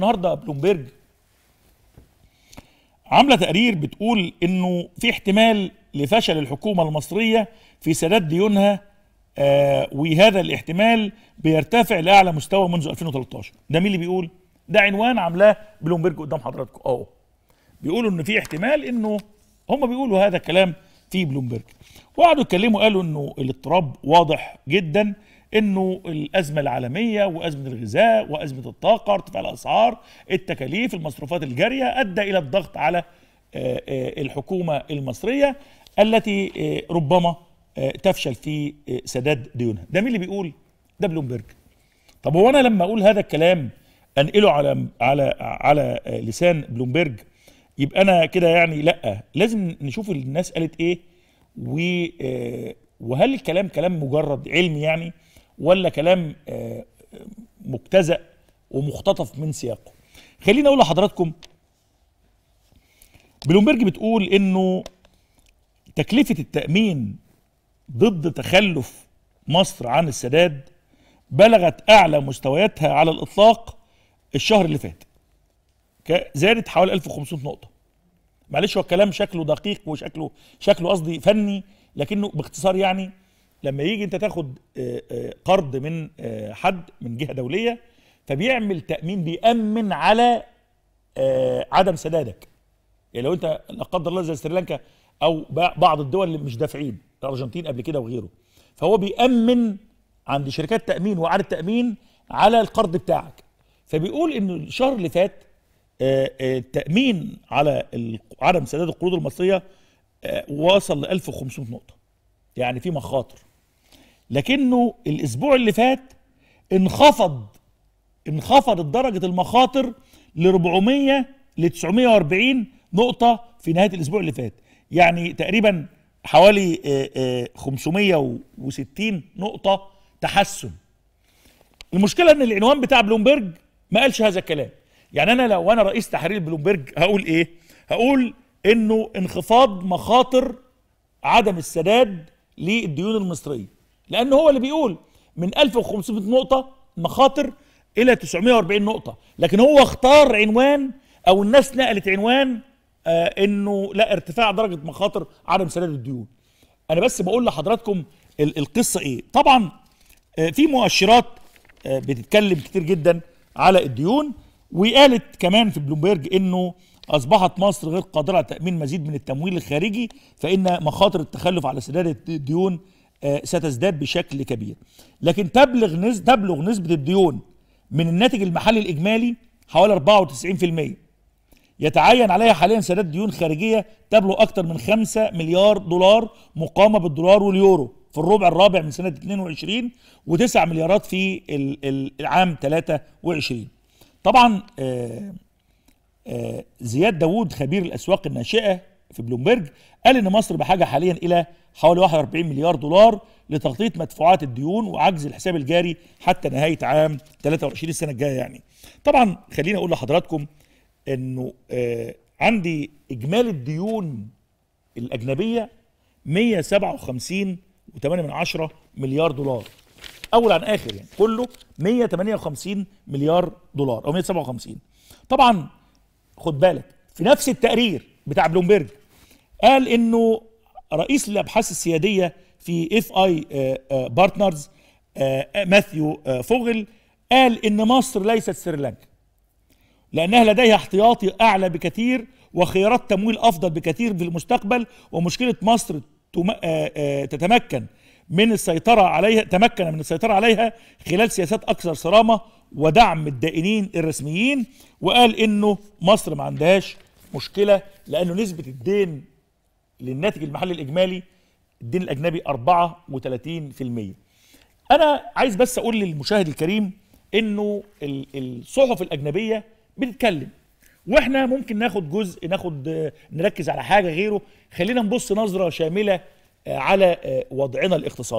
النهارده بلومبرج عامله تقرير بتقول انه في احتمال لفشل الحكومه المصريه في سداد ديونها آه وهذا الاحتمال بيرتفع لاعلى مستوى منذ 2013 ده مين اللي بيقول ده عنوان عاملاه بلومبرج قدام حضراتكم اهو بيقولوا ان في احتمال انه هم بيقولوا هذا الكلام في بلومبرج وقعدوا يتكلموا قالوا انه الاضطراب واضح جدا انه الازمه العالميه وازمه الغذاء وازمه الطاقه ارتفاع الاسعار التكاليف المصروفات الجاريه ادى الى الضغط على آه، آه، الحكومه المصريه التي آه، ربما تفشل في سداد ديونها ده مين اللي بيقول ده بلومبرج طب هو انا لما اقول هذا الكلام انقله على على على لسان بلومبرج يبقى انا كده يعني لا لازم نشوف الناس قالت ايه وهل الكلام كلام مجرد علمي يعني ولا كلام آه، مجتزأ ومختطف من سياقه خليني اقول لحضراتكم بلومبرج بتقول انه تكلفة التأمين ضد تخلف مصر عن السداد بلغت أعلى مستوياتها على الإطلاق الشهر اللي فات زادت حوالي 1500 نقطة معلش هو الكلام شكله دقيق وشكله شكله قصدي فني لكنه باختصار يعني لما يجي انت تاخد آه، آه، قرض من آه، حد من جهه دوليه فبيعمل تامين بيامن على عدم سدادك يعني لو انت لا قدر الله زي سريلانكا او بعض الدول اللي مش دافعين الارجنتين قبل كده وغيره فهو بيامن عند شركات تامين وعلى التامين على القرض بتاعك فبيقول ان الشهر اللي فات التامين على عدم سداد القروض المصريه وصل ل 1500 نقطه يعني في مخاطر لكنه الاسبوع اللي فات انخفض انخفضت درجه المخاطر ل 400 ل 940 نقطه في نهايه الاسبوع اللي فات يعني تقريبا حوالي 560 آه، آه، نقطه تحسن المشكله ان العنوان بتاع بلومبرج ما قالش هذا الكلام يعني انا لو انا رئيس تحرير بلومبرج هقول ايه هقول انه انخفاض مخاطر عدم السداد للديون المصريه لأنه هو اللي بيقول من 1500 نقطة مخاطر إلى 940 نقطة لكن هو اختار عنوان أو الناس نقلت عنوان آه إنه لا ارتفاع درجة مخاطر عدم سداد الديون أنا بس بقول لحضراتكم القصة إيه طبعا آه في مؤشرات آه بتتكلم كتير جدا على الديون وقالت كمان في بلومبرج إنه أصبحت مصر غير قادرة على تأمين مزيد من التمويل الخارجي فإن مخاطر التخلف على سداد الديون آه، ستزداد بشكل كبير لكن تبلغ نسبة تبلغ نسبة الديون من الناتج المحلي الإجمالي حوالي 94% يتعين عليها حاليا سداد ديون خارجية تبلغ أكثر من 5 مليار دولار مقامة بالدولار واليورو في الربع الرابع من سنة 22 و9 مليارات في العام 23 طبعا آه، آه، زياد داوود خبير الأسواق الناشئة في بلومبرج قال ان مصر بحاجه حاليا الى حوالي 41 مليار دولار لتغطيه مدفوعات الديون وعجز الحساب الجاري حتى نهايه عام 23 السنه الجايه يعني. طبعا خليني اقول لحضراتكم انه آه عندي اجمالي الديون الاجنبيه 157.8 مليار دولار. اول عن اخر يعني كله 158 مليار دولار او 157 طبعا خد بالك في نفس التقرير بتاع بلومبرج قال انه رئيس الابحاث السياديه في اف اي بارتنرز ماثيو فوغل قال ان مصر ليست سريلانكا لانها لديها احتياطي اعلى بكثير وخيارات تمويل افضل بكثير في المستقبل ومشكله مصر آه، آه، تتمكن من السيطرة عليها تمكن من السيطرة عليها خلال سياسات أكثر صرامة ودعم الدائنين الرسميين وقال إنه مصر ما عندهاش مشكله لانه نسبه الدين للناتج المحلي الاجمالي الدين الاجنبي 34% انا عايز بس اقول للمشاهد الكريم انه الصحف الاجنبيه بتتكلم واحنا ممكن ناخد جزء ناخد نركز على حاجه غيره خلينا نبص نظره شامله آه، على آه، وضعنا الاقتصادي